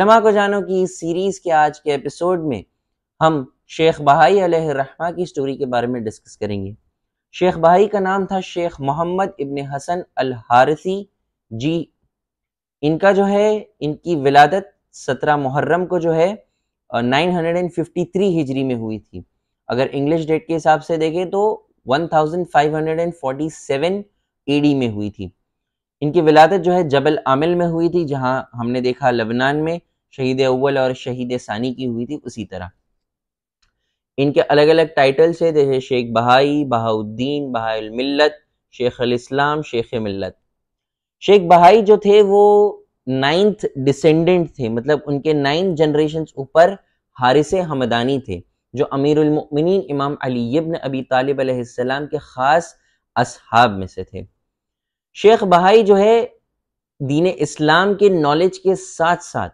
को जानो की इस सीरीज़ के आज के एपिसोड में हम शेख बहाई रहमा की स्टोरी के बारे में डिस्कस करेंगे शेख बहाई का नाम था शेख मोहम्मद इबन हसन अल हारसी जी इनका जो है इनकी विलादत सत्रह मुहर्रम को जो है nine hundred and fifty three हिजरी में हुई थी अगर इंग्लिश डेट के हिसाब से देखें तो one thousand five hundred and a AD में हुई थी इनकी विलादत जो है जबल आमिल में हुई थी जहाँ हमने देखा लबनान में शहीद अव्वल और शहीद सानी की हुई थी उसी तरह इनके अलग अलग टाइटल्स है जैसे शेख बहाई बहाउद्दीन बहामिलत शेख इस्लाम शेख मिलत शेख बहाई जो थे वो नाइन्थ डिसेंडेंट थे मतलब उनके नाइन जनरेशन ऊपर हारिस हमदानी थे जो अमीरमिन इमाम अली इब्न अबी तालिब के ख़ास असहाब में से थे शेख बहाई जो है दीन इस्लाम के नॉलेज के साथ साथ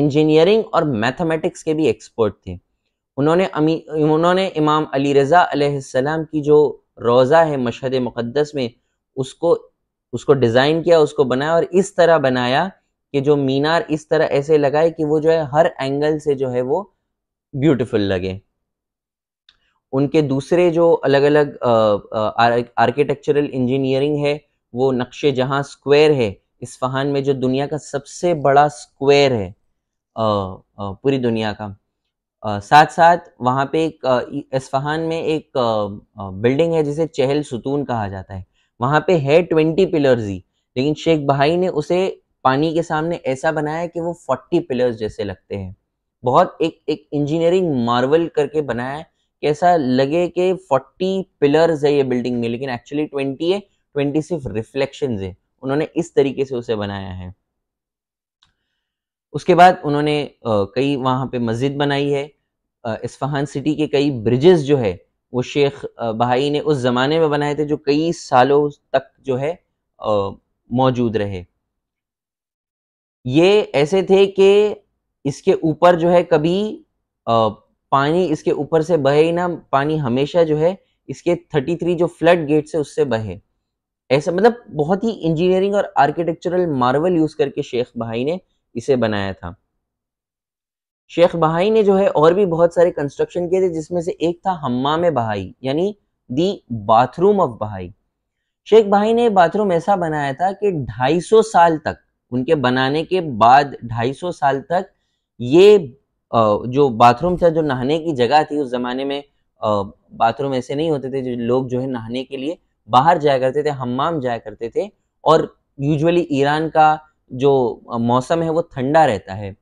इंजीनियरिंग और मैथमेटिक्स के भी एक्सपर्ट थे उन्होंने अमी उन्होंने इमाम अली रज़ा सलाम की जो रोज़ा है मशहद मुक़दस में उसको उसको डिज़ाइन किया उसको बनाया और इस तरह बनाया कि जो मीनार इस तरह ऐसे लगाए कि वो जो है हर एंगल से जो है वो ब्यूटीफुल लगे उनके दूसरे जो अलग अलग आर्किटेक्चरल इंजीनियरिंग है वो नक्शे जहाँ स्क्वायर है इस्फहान में जो दुनिया का सबसे बड़ा स्क्वायर है आ, आ, पूरी दुनिया का आ, साथ साथ वहाँ पे एक इस्फहान में एक आ, आ, बिल्डिंग है जिसे चहल सुतून कहा जाता है वहाँ पे है ट्वेंटी पिलर्स ही लेकिन शेख भाई ने उसे पानी के सामने ऐसा बनाया कि वो फोर्टी पिलर्स जैसे लगते हैं बहुत एक एक इंजीनियरिंग मार्वल करके बनाया है कि ऐसा लगे कि फोर्टी पिलर्स है ये बिल्डिंग में लेकिन एक्चुअली ट्वेंटी है ट्वेंटी सिर्फ रिफ्लेक्शन है उन्होंने इस तरीके से उसे बनाया है उसके बाद उन्होंने कई वहां पे मस्जिद बनाई है इस्फहान सिटी के कई ब्रिजेस जो है वो शेख बहाई ने उस ज़माने में बनाए थे जो कई सालों तक जो है मौजूद रहे ये ऐसे थे कि इसके ऊपर जो है कभी पानी इसके ऊपर से बहे ही ना पानी हमेशा जो है इसके 33 जो फ्लड गेट से उससे बहे ऐसा मतलब बहुत ही इंजीनियरिंग और आर्किटेक्चरल मार्वल यूज करके शेख बहाई ने इसे बनाया था शेख बहाई ने जो है और भी बहुत सारे कंस्ट्रक्शन किए थे जिसमें से एक था हम्माम बहाई यानी दी बाथरूम ऑफ बहाई शेख बहाई ने बाथरूम ऐसा बनाया था कि 250 साल तक उनके बनाने के बाद 250 साल तक ये जो बाथरूम था जो नहाने की जगह थी उस जमाने में बाथरूम ऐसे नहीं होते थे जो लोग जो है नहाने के लिए बाहर जाया करते थे हमाम जाया करते थे और यूजुअली ईरान का जो मौसम है वो ठंडा रहता है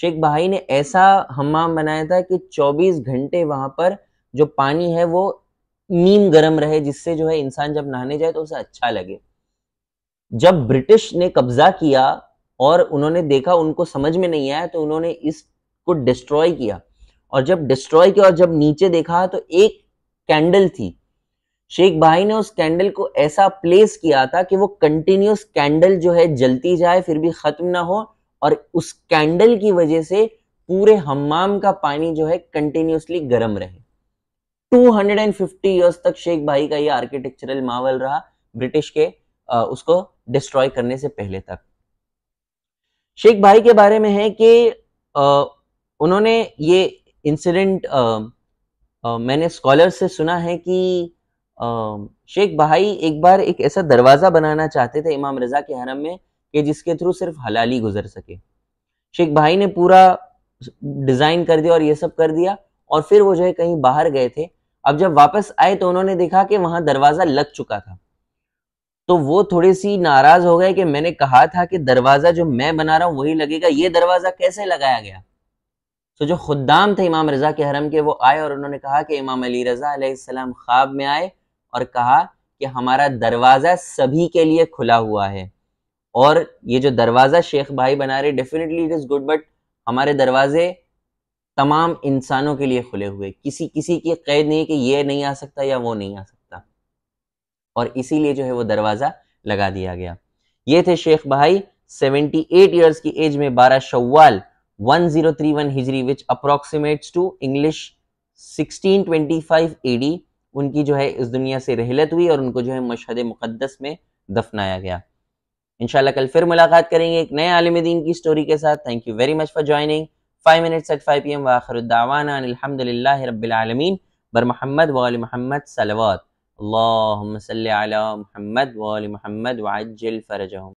शेख भाई ने ऐसा हमाम बनाया था कि 24 घंटे वहाँ पर जो पानी है वो नीम गर्म रहे जिससे जो है इंसान जब नहाने जाए तो उसे अच्छा लगे जब ब्रिटिश ने कब्जा किया और उन्होंने देखा उनको समझ में नहीं आया तो उन्होंने इसको डिस्ट्रॉय किया और जब डिस्ट्रॉय किया और जब नीचे देखा तो एक कैंडल थी शेख भाई ने उस कैंडल को ऐसा प्लेस किया था कि वो कंटिन्यूस कैंडल जो है जलती जाए फिर भी खत्म ना हो और उस कैंडल की वजह से पूरे हमाम का पानी जो है कंटिन्यूसली गर्म रहे 250 ईयर्स तक शेख भाई का ये आर्किटेक्चरल मावल रहा ब्रिटिश के आ, उसको डिस्ट्रॉय करने से पहले तक शेख भाई के बारे में है कि आ, उन्होंने ये इंसिडेंट मैंने स्कॉलर से सुना है कि शेख भाई एक बार एक ऐसा दरवाज़ा बनाना चाहते थे इमाम रज़ा के हरम में कि जिसके थ्रू सिर्फ हलाली गुजर सके शेख भाई ने पूरा डिज़ाइन कर दिया और ये सब कर दिया और फिर वो जो है कहीं बाहर गए थे अब जब वापस आए तो उन्होंने देखा कि वहां दरवाज़ा लग चुका था तो वो थोड़ी सी नाराज़ हो गए कि मैंने कहा था कि दरवाज़ा जो मैं बना रहा हूँ वही लगेगा ये दरवाज़ा कैसे लगाया गया तो जो खुदाम थे इमाम रज़ा के हरम के वो आए और उन्होंने कहा कि इमाम अली रज़ा ख्वाब में आए और कहा कि हमारा दरवाज़ा सभी के लिए खुला हुआ है और ये जो दरवाज़ा शेख भाई बना रहे definitely it is good but हमारे दरवाजे तमाम इंसानों के लिए खुले हुए किसी किसी की कैद नहीं कि ये नहीं आ सकता या वो नहीं आ सकता और इसीलिए जो है वो दरवाज़ा लगा दिया गया ये थे शेख भाई 78 ईयर्स की एज में 12 शव्वाल 1031 हिजरी which approximates to English sixteen 1625 AD उनकी जो है इस दुनिया से रहलत हुई और उनको जो है मशहद मुक़दस में दफनाया गया इनशाला कल फिर मुलाकात करेंगे एक नए आलम दीन की स्टोरी के साथ thank you very much for joining five minutes at five P M वाखरदावाना रबालमीन बर महमद वाल महमद सलवात अल्लाह सल महमद वाल महमद वाजल फ़रजहम